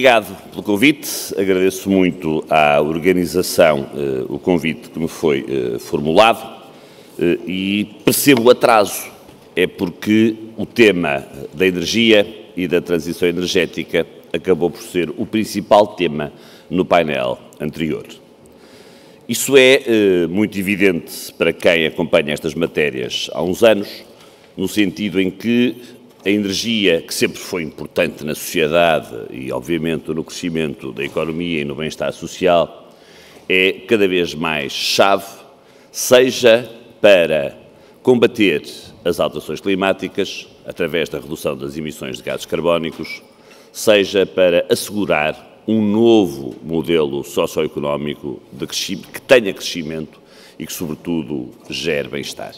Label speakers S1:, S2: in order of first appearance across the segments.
S1: obrigado pelo convite, agradeço muito à organização eh, o convite que me foi eh, formulado eh, e percebo o atraso. É porque o tema da energia e da transição energética acabou por ser o principal tema no painel anterior. Isso é eh, muito evidente para quem acompanha estas matérias há uns anos, no sentido em que a energia, que sempre foi importante na sociedade e, obviamente, no crescimento da economia e no bem-estar social, é cada vez mais chave, seja para combater as alterações climáticas, através da redução das emissões de gases carbónicos, seja para assegurar um novo modelo socioeconómico que tenha crescimento e que, sobretudo, gere bem-estar.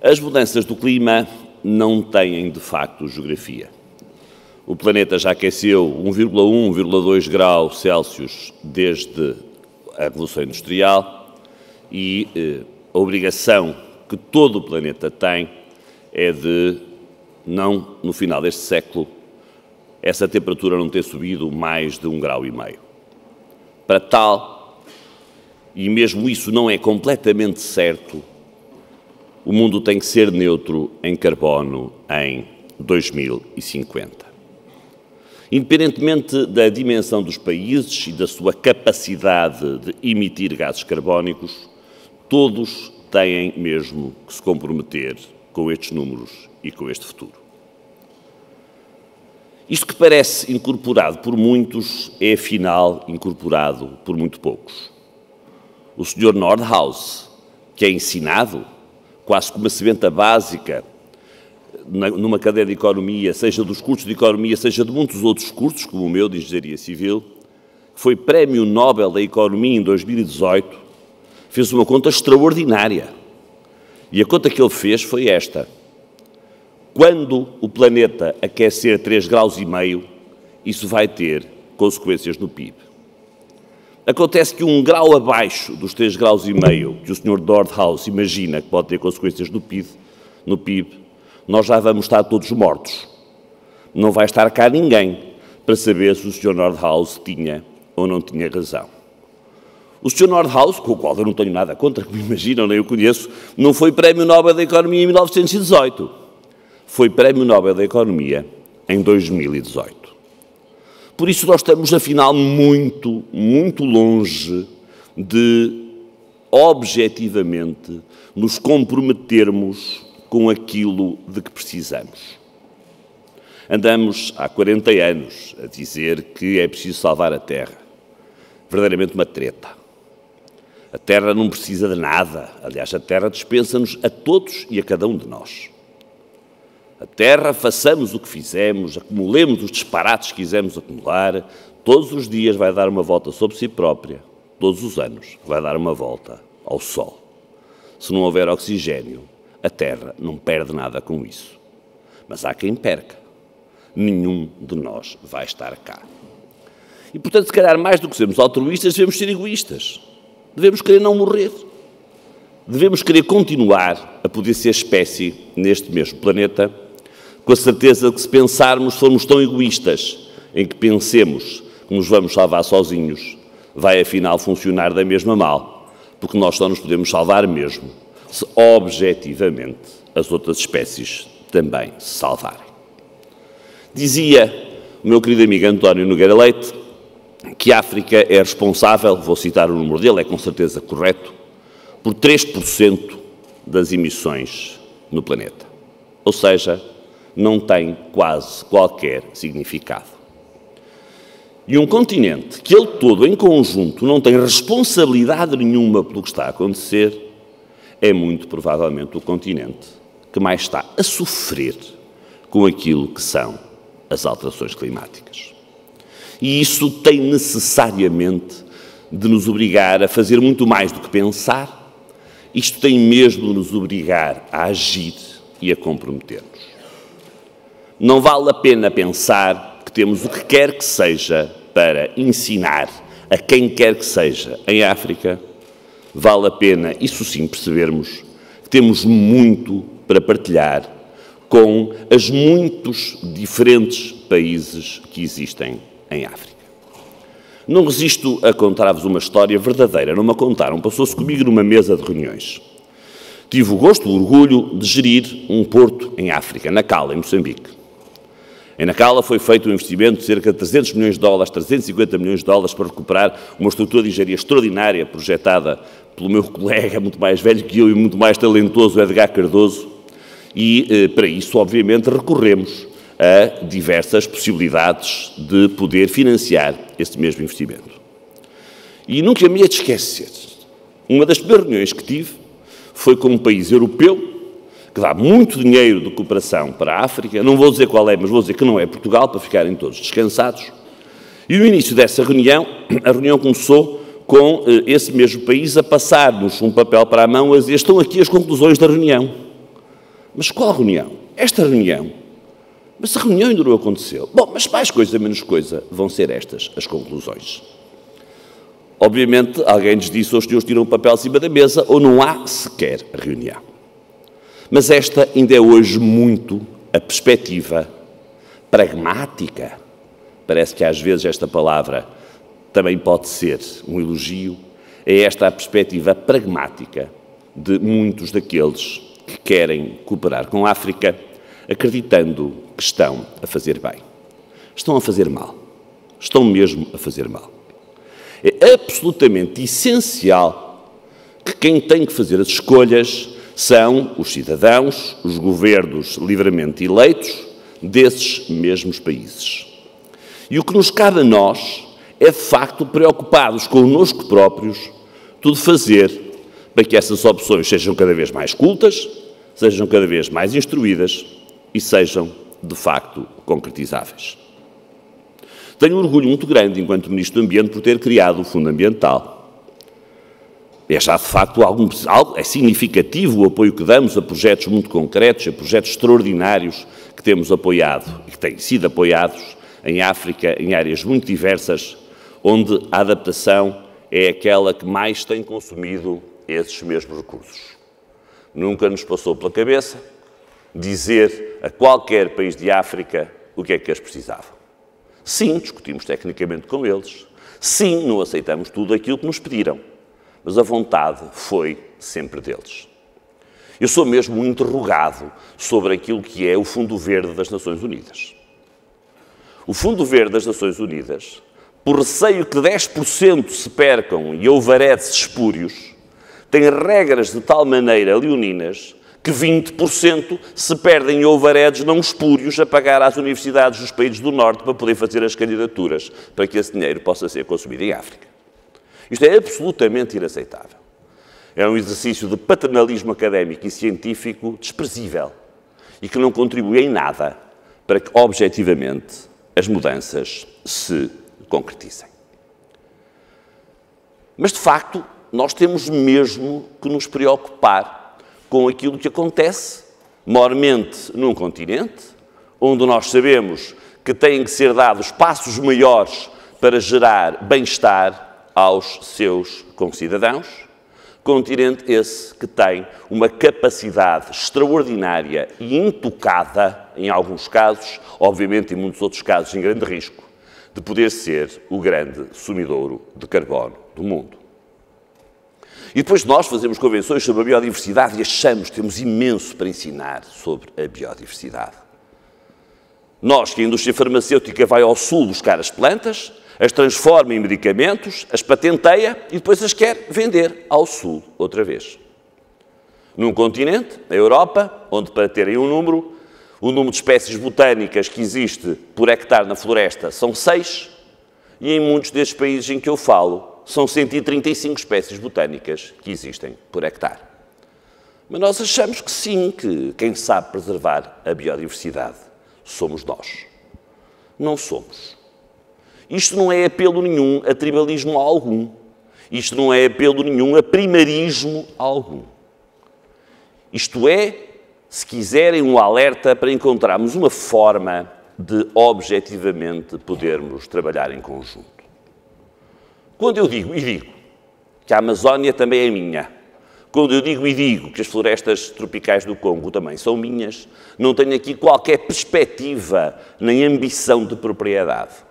S1: As mudanças do clima não têm de facto geografia. O planeta já aqueceu 1,1, 1,2 graus Celsius desde a Revolução Industrial e eh, a obrigação que todo o planeta tem é de, não no final deste século, essa temperatura não ter subido mais de um grau e meio. Para tal, e mesmo isso não é completamente certo, o mundo tem que ser neutro em carbono em 2050. Independentemente da dimensão dos países e da sua capacidade de emitir gases carbónicos, todos têm mesmo que se comprometer com estes números e com este futuro. Isto que parece incorporado por muitos é, afinal, incorporado por muito poucos. O Sr. Nordhaus, que é ensinado quase como uma sementa básica numa cadeia de economia, seja dos cursos de economia, seja de muitos outros cursos, como o meu de engenharia civil, foi prémio Nobel da Economia em 2018, fez uma conta extraordinária. E a conta que ele fez foi esta. Quando o planeta aquecer 3 graus e meio, isso vai ter consequências no PIB. Acontece que um grau abaixo dos 3 graus e meio que o Sr. Dordhaus imagina que pode ter consequências no PIB, no PIB, nós já vamos estar todos mortos. Não vai estar cá ninguém para saber se o Sr. Nordhaus tinha ou não tinha razão. O Sr. Nordhaus, com o qual eu não tenho nada contra, como imaginam, nem o conheço, não foi Prémio Nobel da Economia em 1918. Foi Prémio Nobel da Economia em 2018. Por isso, nós estamos, afinal, muito, muito longe de objetivamente nos comprometermos com aquilo de que precisamos. Andamos há 40 anos a dizer que é preciso salvar a Terra. Verdadeiramente uma treta. A Terra não precisa de nada. Aliás, a Terra dispensa-nos a todos e a cada um de nós a terra, façamos o que fizemos, acumulemos os disparates que quisemos acumular, todos os dias vai dar uma volta sobre si própria, todos os anos vai dar uma volta ao Sol. Se não houver oxigênio, a Terra não perde nada com isso. Mas há quem perca. Nenhum de nós vai estar cá. E, portanto, se calhar, mais do que sermos altruístas, devemos ser egoístas. Devemos querer não morrer. Devemos querer continuar a poder ser espécie neste mesmo planeta com a certeza de que se pensarmos formos tão egoístas em que pensemos que nos vamos salvar sozinhos, vai afinal funcionar da mesma mal, porque nós só nos podemos salvar mesmo se objetivamente as outras espécies também se salvarem. Dizia o meu querido amigo António Nogueira Leite que a África é responsável, vou citar o número dele, é com certeza correto, por 3% das emissões no planeta. Ou seja, não tem quase qualquer significado. E um continente que ele todo em conjunto não tem responsabilidade nenhuma pelo que está a acontecer, é muito provavelmente o continente que mais está a sofrer com aquilo que são as alterações climáticas. E isso tem necessariamente de nos obrigar a fazer muito mais do que pensar, isto tem mesmo de nos obrigar a agir e a comprometermos não vale a pena pensar que temos o que quer que seja para ensinar a quem quer que seja em África. Vale a pena, isso sim, percebermos que temos muito para partilhar com os muitos diferentes países que existem em África. Não resisto a contar-vos uma história verdadeira, não me contaram, passou-se comigo numa mesa de reuniões. Tive o gosto, o orgulho de gerir um porto em África, na Cala, em Moçambique. Em Nacala foi feito um investimento de cerca de 300 milhões de dólares, 350 milhões de dólares, para recuperar uma estrutura de engenharia extraordinária projetada pelo meu colega, muito mais velho que eu e muito mais talentoso, Edgar Cardoso. E eh, para isso, obviamente, recorremos a diversas possibilidades de poder financiar esse mesmo investimento. E nunca me ia de esquecer, uma das primeiras reuniões que tive foi com um país europeu que dá muito dinheiro de cooperação para a África, não vou dizer qual é, mas vou dizer que não é Portugal, para ficarem todos descansados. E no início dessa reunião, a reunião começou com eh, esse mesmo país a passar-nos um papel para a mão a dizer: estão aqui as conclusões da reunião. Mas qual reunião? Esta reunião. Mas a reunião ainda não aconteceu. Bom, mas mais coisa, menos coisa, vão ser estas as conclusões. Obviamente, alguém lhes disse: ou os senhores tiram o papel acima da mesa, ou não há sequer reunião. Mas esta ainda é hoje muito a perspectiva pragmática. Parece que às vezes esta palavra também pode ser um elogio. É esta a perspectiva pragmática de muitos daqueles que querem cooperar com a África, acreditando que estão a fazer bem. Estão a fazer mal. Estão mesmo a fazer mal. É absolutamente essencial que quem tem que fazer as escolhas são os cidadãos, os governos livremente eleitos desses mesmos países. E o que nos cabe a nós é, de facto, preocupados connosco próprios, tudo fazer para que essas opções sejam cada vez mais cultas, sejam cada vez mais instruídas e sejam, de facto, concretizáveis. Tenho um orgulho muito grande, enquanto Ministro do Ambiente, por ter criado o Fundo Ambiental é já de facto algum, é significativo o apoio que damos a projetos muito concretos, a projetos extraordinários que temos apoiado e que têm sido apoiados em África, em áreas muito diversas, onde a adaptação é aquela que mais tem consumido esses mesmos recursos. Nunca nos passou pela cabeça dizer a qualquer país de África o que é que eles precisavam. Sim, discutimos tecnicamente com eles. Sim, não aceitamos tudo aquilo que nos pediram mas a vontade foi sempre deles. Eu sou mesmo interrogado sobre aquilo que é o Fundo Verde das Nações Unidas. O Fundo Verde das Nações Unidas, por receio que 10% se percam e overheads espúrios, tem regras de tal maneira leoninas que 20% se perdem em overheads não espúrios a pagar às universidades dos países do Norte para poder fazer as candidaturas para que esse dinheiro possa ser consumido em África. Isto é absolutamente inaceitável. É um exercício de paternalismo académico e científico desprezível e que não contribui em nada para que, objetivamente, as mudanças se concretizem. Mas, de facto, nós temos mesmo que nos preocupar com aquilo que acontece, mormente num continente, onde nós sabemos que têm que ser dados passos maiores para gerar bem-estar aos seus concidadãos, continente esse que tem uma capacidade extraordinária e intocada, em alguns casos, obviamente em muitos outros casos em grande risco, de poder ser o grande sumidouro de carbono do mundo. E depois nós fazemos convenções sobre a biodiversidade e achamos, temos imenso para ensinar sobre a biodiversidade. Nós, que a indústria farmacêutica vai ao sul buscar as plantas, as transforma em medicamentos, as patenteia e depois as quer vender ao Sul outra vez. Num continente, a Europa, onde, para terem um número, o número de espécies botânicas que existe por hectare na floresta são seis, e em muitos destes países em que eu falo, são 135 espécies botânicas que existem por hectare. Mas nós achamos que sim, que quem sabe preservar a biodiversidade somos nós. Não somos. Isto não é apelo nenhum a tribalismo algum. Isto não é apelo nenhum a primarismo algum. Isto é, se quiserem, um alerta para encontrarmos uma forma de objetivamente podermos trabalhar em conjunto. Quando eu digo e digo que a Amazónia também é minha, quando eu digo e digo que as florestas tropicais do Congo também são minhas, não tenho aqui qualquer perspectiva nem ambição de propriedade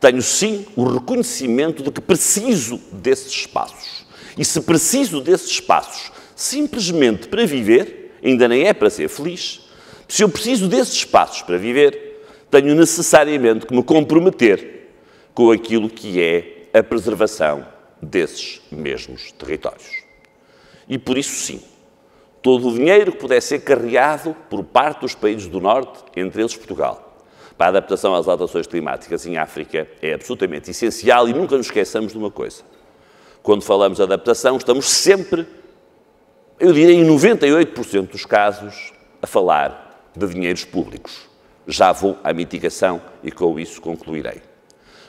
S1: tenho sim o reconhecimento de que preciso desses espaços. E se preciso desses espaços simplesmente para viver, ainda nem é para ser feliz, se eu preciso desses espaços para viver, tenho necessariamente que me comprometer com aquilo que é a preservação desses mesmos territórios. E por isso, sim, todo o dinheiro que pudesse ser carreado por parte dos países do Norte, entre eles Portugal, para a adaptação às alterações climáticas em África é absolutamente essencial e nunca nos esqueçamos de uma coisa. Quando falamos de adaptação, estamos sempre, eu diria em 98% dos casos, a falar de dinheiros públicos. Já vou à mitigação e com isso concluirei.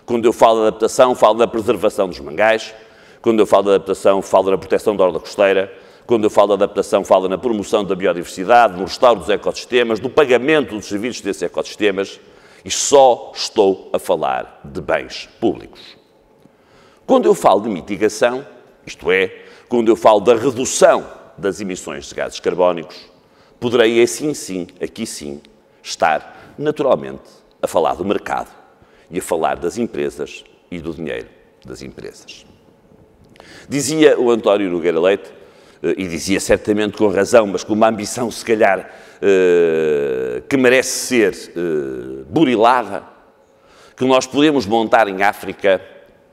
S1: Quando eu falo de adaptação, falo da preservação dos mangais. Quando eu falo de adaptação, falo da proteção da orla costeira. Quando eu falo de adaptação, falo na promoção da biodiversidade, no restauro dos ecossistemas, do pagamento dos serviços desses ecossistemas e só estou a falar de bens públicos. Quando eu falo de mitigação, isto é, quando eu falo da redução das emissões de gases carbónicos, poderei assim sim, aqui sim, estar naturalmente a falar do mercado e a falar das empresas e do dinheiro das empresas. Dizia o António Nogueira Leite eh, e dizia certamente com razão, mas com uma ambição, se calhar, eh, que merece ser eh, burilada, que nós podemos montar em África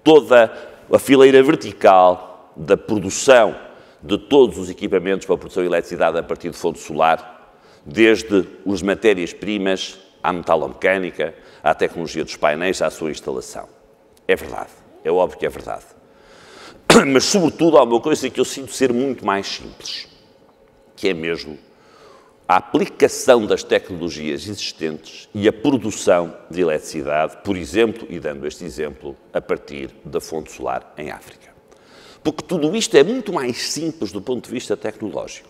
S1: toda a fileira vertical da produção de todos os equipamentos para a produção de eletricidade a partir de fonte solar, desde as matérias-primas à metalomecânica, à tecnologia dos painéis, à sua instalação. É verdade, é óbvio que é verdade. mas sobretudo há uma coisa que eu sinto ser muito mais simples, que é mesmo a aplicação das tecnologias existentes e a produção de eletricidade, por exemplo, e dando este exemplo, a partir da fonte solar em África. Porque tudo isto é muito mais simples do ponto de vista tecnológico,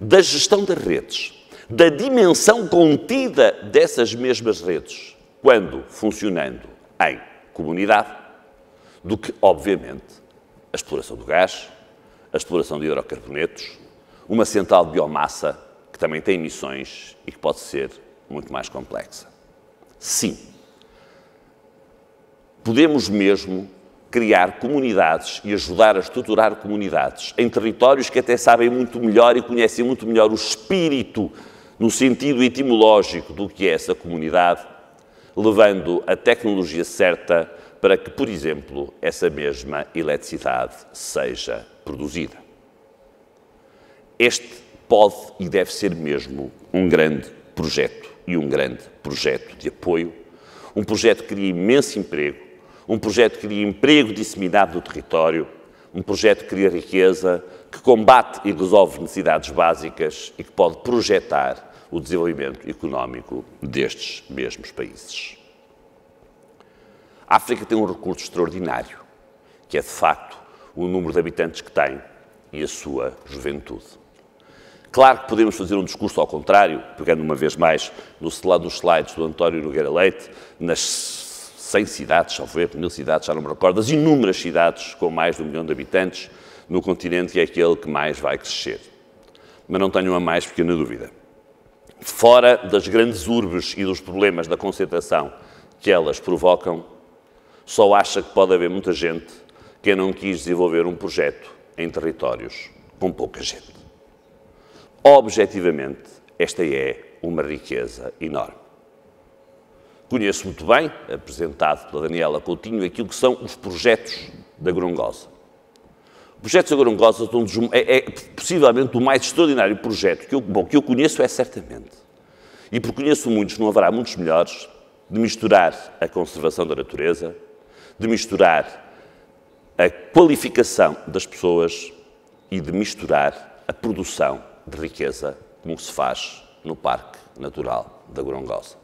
S1: da gestão das redes, da dimensão contida dessas mesmas redes, quando funcionando em comunidade, do que, obviamente, a exploração do gás, a exploração de hidrocarbonetos, uma central de biomassa que também tem emissões e que pode ser muito mais complexa. Sim, podemos mesmo criar comunidades e ajudar a estruturar comunidades em territórios que até sabem muito melhor e conhecem muito melhor o espírito, no sentido etimológico, do que é essa comunidade, levando a tecnologia certa para que, por exemplo, essa mesma eletricidade seja produzida. Este pode e deve ser mesmo um grande projeto e um grande projeto de apoio, um projeto que cria imenso emprego, um projeto que cria emprego disseminado no território, um projeto que cria riqueza, que combate e resolve necessidades básicas e que pode projetar o desenvolvimento económico destes mesmos países. A África tem um recurso extraordinário, que é de facto o número de habitantes que tem e a sua juventude. Claro que podemos fazer um discurso ao contrário, pegando uma vez mais no lado dos slides do António Nogueira Leite, nas 100 cidades, salvo erro, mil cidades, já não me recordo, as inúmeras cidades com mais de um milhão de habitantes no continente é aquele que mais vai crescer. Mas não tenho a mais pequena dúvida. Fora das grandes urbes e dos problemas da concentração que elas provocam, só acha que pode haver muita gente que não quis desenvolver um projeto em territórios com pouca gente. Objetivamente, esta é uma riqueza enorme. Conheço muito bem, apresentado pela Daniela Coutinho, aquilo que são os projetos da Grongosa. O projeto da Grongosa é, é possivelmente o mais extraordinário projeto que eu, bom, que eu conheço, é certamente. E porque conheço muitos, não haverá muitos melhores, de misturar a conservação da natureza de misturar a qualificação das pessoas e de misturar a produção de riqueza, como se faz no Parque Natural da Gorongosa.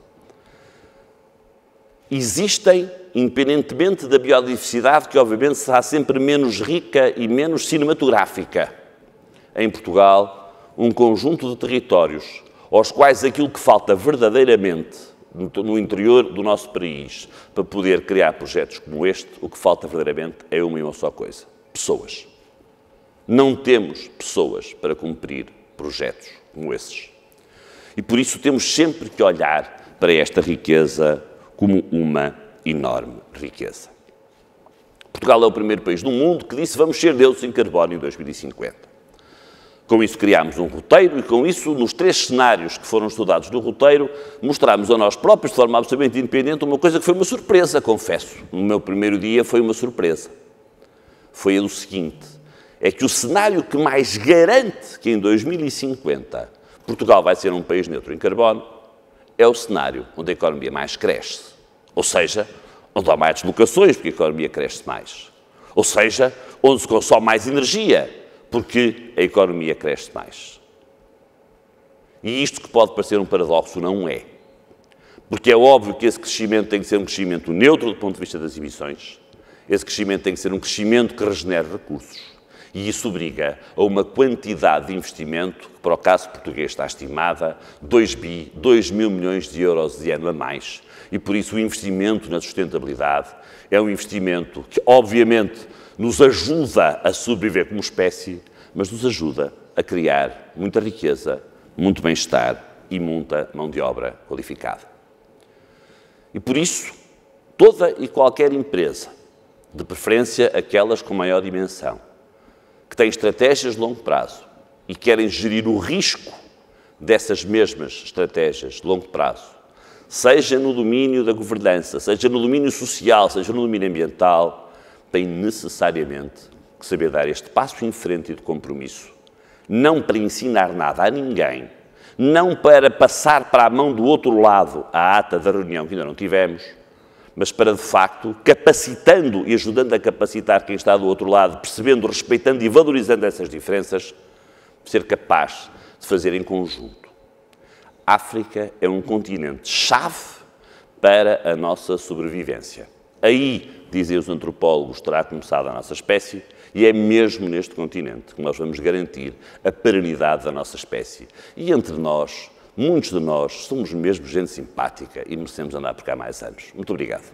S1: Existem, independentemente da biodiversidade, que obviamente será sempre menos rica e menos cinematográfica, em Portugal, um conjunto de territórios aos quais aquilo que falta verdadeiramente no interior do nosso país para poder criar projetos como este, o que falta verdadeiramente é uma e uma só coisa: pessoas. Não temos pessoas para cumprir projetos como esses. E por isso temos sempre que olhar para esta riqueza como uma enorme riqueza. Portugal é o primeiro país do mundo que disse vamos ser deuses em carbono em 2050. Com isso criámos um roteiro e com isso, nos três cenários que foram estudados no roteiro, mostrámos a nós próprios, de forma absolutamente independente, uma coisa que foi uma surpresa, confesso. No meu primeiro dia foi uma surpresa. Foi o seguinte, é que o cenário que mais garante que em 2050 Portugal vai ser um país neutro em carbono é o cenário onde a economia mais cresce. Ou seja, onde há mais deslocações, porque a economia cresce mais. Ou seja, onde se consome mais energia, porque a economia cresce mais. E isto que pode parecer um paradoxo não é. Porque é óbvio que esse crescimento tem que ser um crescimento neutro do ponto de vista das emissões, esse crescimento tem que ser um crescimento que regenere recursos, e isso obriga a uma quantidade de investimento que, para o caso português, está estimada 2 bi, 2 mil milhões de euros de ano a mais. E por isso o investimento na sustentabilidade é um investimento que, obviamente, nos ajuda a sobreviver como espécie, mas nos ajuda a criar muita riqueza, muito bem-estar e muita mão de obra qualificada. E por isso, toda e qualquer empresa, de preferência aquelas com maior dimensão, que têm estratégias de longo prazo e querem gerir o risco dessas mesmas estratégias de longo prazo, seja no domínio da governança, seja no domínio social, seja no domínio ambiental, tem necessariamente que saber dar este passo em frente e de compromisso. Não para ensinar nada a ninguém, não para passar para a mão do outro lado a ata da reunião que ainda não tivemos, mas para, de facto, capacitando e ajudando a capacitar quem está do outro lado, percebendo, respeitando e valorizando essas diferenças, ser capaz de fazer em conjunto. África é um continente chave para a nossa sobrevivência. Aí, dizem os antropólogos, terá começado a nossa espécie, e é mesmo neste continente que nós vamos garantir a perenidade da nossa espécie. E entre nós, muitos de nós, somos mesmo gente simpática e merecemos andar por cá mais anos. Muito obrigado.